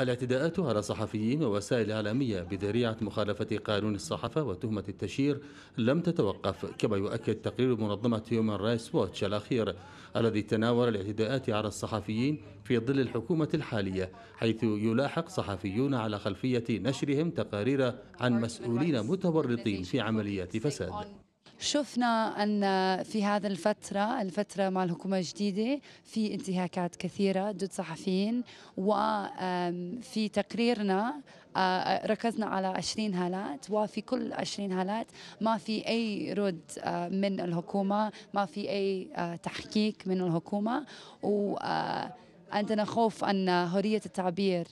الاعتداءات على صحفيين ووسائل إعلامية بذريعة مخالفة قانون الصحافة وتهمة التشهير لم تتوقف كما يؤكد تقرير منظمة هيومن رايتس ووتش الأخير الذي تناول الاعتداءات على الصحفيين في ظل الحكومة الحالية حيث يلاحق صحفيون على خلفية نشرهم تقارير عن مسؤولين متورطين في عمليات فساد شفنا أن في هذا الفترة الفترة مع الحكومة الجديدة في انتهاكات كثيرة ضد صحفيين وفي تقريرنا ركزنا على 20 هالات وفي كل 20 هالات ما في أي رد من الحكومة ما في أي تحقيق من الحكومة وعندنا خوف أن حرية التعبير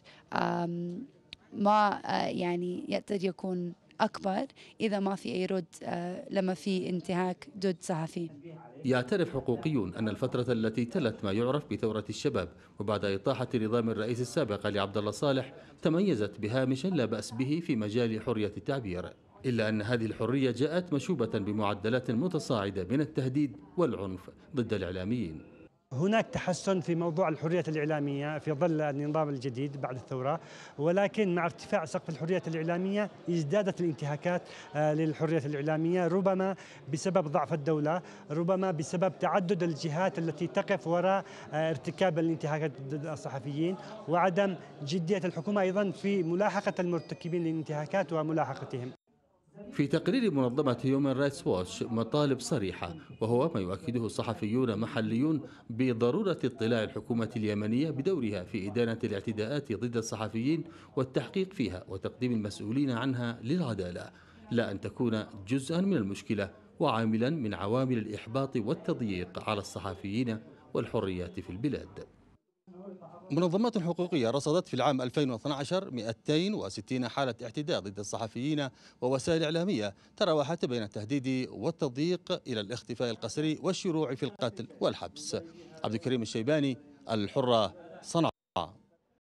ما يعني يقدر يكون أكبر إذا ما في أي رد آه، لما في انتهاك ضد صحفي يعترف حقوقيون أن الفترة التي تلت ما يعرف بثورة الشباب وبعد إطاحة نظام الرئيس السابق لعبد الله صالح تميزت بهامش لا بأس به في مجال حرية التعبير إلا أن هذه الحرية جاءت مشوبة بمعدلات متصاعدة من التهديد والعنف ضد الإعلاميين هناك تحسن في موضوع الحرية الإعلامية في ظل النظام الجديد بعد الثورة ولكن مع ارتفاع سقف الحرية الإعلامية ازدادت الانتهاكات آه، للحرية الإعلامية ربما بسبب ضعف الدولة ربما بسبب تعدد الجهات التي تقف وراء آه، ارتكاب الانتهاكات ضد الصحفيين وعدم جدية الحكومة أيضا في ملاحقة المرتكبين للانتهاكات وملاحقتهم في تقرير منظمة هيومن رايتس ووتش مطالب صريحة وهو ما يؤكده صحفيون محليون بضرورة اطلاع الحكومة اليمنية بدورها في إدانة الاعتداءات ضد الصحفيين والتحقيق فيها وتقديم المسؤولين عنها للعدالة لا أن تكون جزءا من المشكلة وعاملا من عوامل الإحباط والتضييق على الصحفيين والحريات في البلاد منظمات حقوقية رصدت في العام 2012 260 حالة اعتداء ضد الصحفيين ووسائل إعلامية تراوحت بين التهديد والتضييق إلى الاختفاء القسري والشروع في القتل والحبس عبد الكريم الشيباني الحرة صنعاء